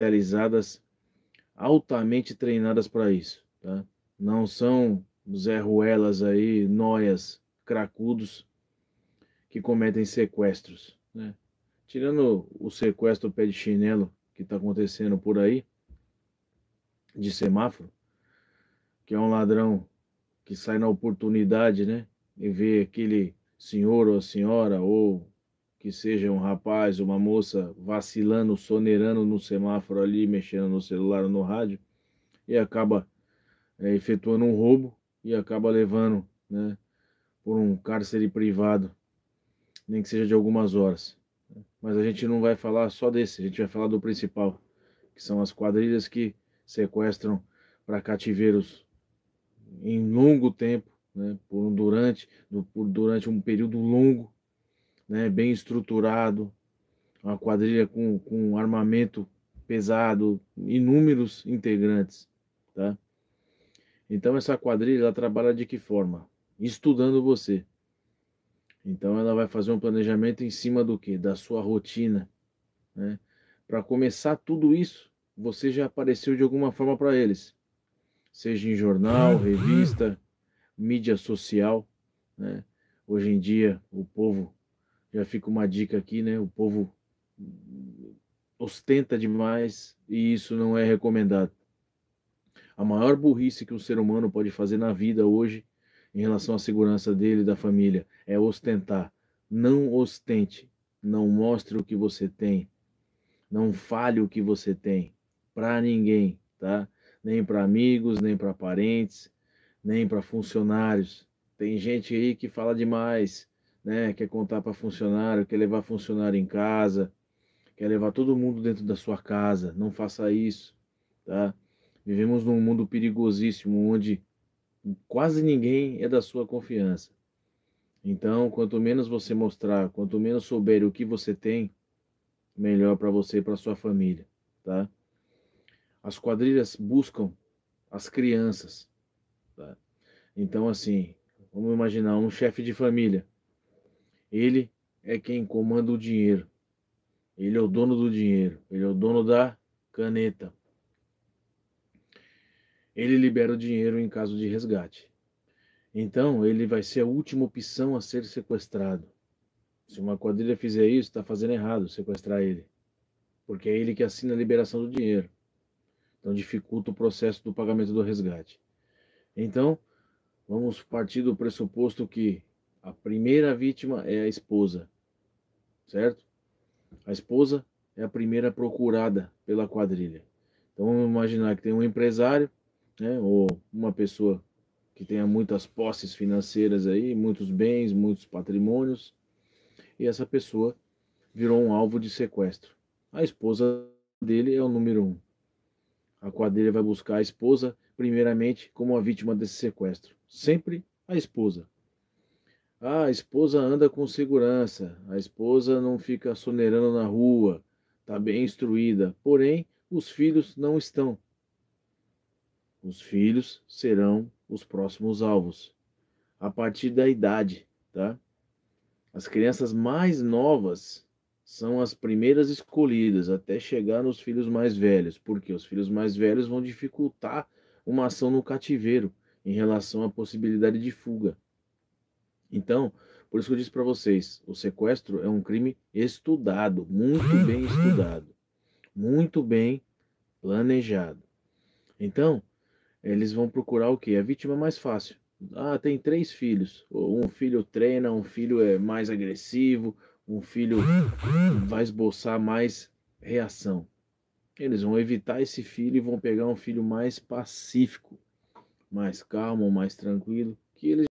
realizadas, altamente treinadas para isso. Tá? Não são Zé Ruelas aí, noias, cracudos, que cometem sequestros. Né? Tirando o sequestro pé de chinelo que está acontecendo por aí, de semáforo, que é um ladrão que sai na oportunidade, né? E vê aquele senhor ou senhora ou que seja um rapaz, uma moça vacilando, sonerando no semáforo ali, mexendo no celular ou no rádio, e acaba é, efetuando um roubo e acaba levando né, por um cárcere privado, nem que seja de algumas horas. Mas a gente não vai falar só desse, a gente vai falar do principal, que são as quadrilhas que sequestram para cativeiros em longo tempo, né, por um durante, por, durante um período longo, né, bem estruturado, uma quadrilha com, com armamento pesado, inúmeros integrantes, tá? Então essa quadrilha ela trabalha de que forma? Estudando você. Então ela vai fazer um planejamento em cima do que? Da sua rotina, né? Para começar tudo isso, você já apareceu de alguma forma para eles, seja em jornal, revista, mídia social, né? Hoje em dia o povo já fica uma dica aqui, né? O povo ostenta demais e isso não é recomendado. A maior burrice que um ser humano pode fazer na vida hoje em relação à segurança dele e da família é ostentar. Não ostente, não mostre o que você tem, não fale o que você tem para ninguém, tá? Nem para amigos, nem para parentes, nem para funcionários. Tem gente aí que fala demais, né? Quer contar para funcionário, quer levar funcionário em casa, quer levar todo mundo dentro da sua casa. Não faça isso, tá? Vivemos num mundo perigosíssimo onde quase ninguém é da sua confiança. Então, quanto menos você mostrar, quanto menos souber o que você tem, melhor para você e para sua família, tá? As quadrilhas buscam as crianças, tá? Então, assim, vamos imaginar um chefe de família ele é quem comanda o dinheiro. Ele é o dono do dinheiro. Ele é o dono da caneta. Ele libera o dinheiro em caso de resgate. Então, ele vai ser a última opção a ser sequestrado. Se uma quadrilha fizer isso, está fazendo errado sequestrar ele. Porque é ele que assina a liberação do dinheiro. Então, dificulta o processo do pagamento do resgate. Então, vamos partir do pressuposto que a primeira vítima é a esposa, certo? A esposa é a primeira procurada pela quadrilha. Então vamos imaginar que tem um empresário, né, ou uma pessoa que tenha muitas posses financeiras aí, muitos bens, muitos patrimônios, e essa pessoa virou um alvo de sequestro. A esposa dele é o número um. A quadrilha vai buscar a esposa, primeiramente, como a vítima desse sequestro. Sempre a esposa. Ah, a esposa anda com segurança, a esposa não fica sonerando na rua, está bem instruída, porém os filhos não estão. Os filhos serão os próximos alvos, a partir da idade, tá? As crianças mais novas são as primeiras escolhidas até chegar nos filhos mais velhos, porque os filhos mais velhos vão dificultar uma ação no cativeiro em relação à possibilidade de fuga. Então, por isso que eu disse para vocês, o sequestro é um crime estudado, muito bem estudado, muito bem planejado. Então, eles vão procurar o que? A vítima é mais fácil. Ah, tem três filhos. Um filho treina, um filho é mais agressivo, um filho vai esboçar mais reação. Eles vão evitar esse filho e vão pegar um filho mais pacífico, mais calmo, mais tranquilo, que eles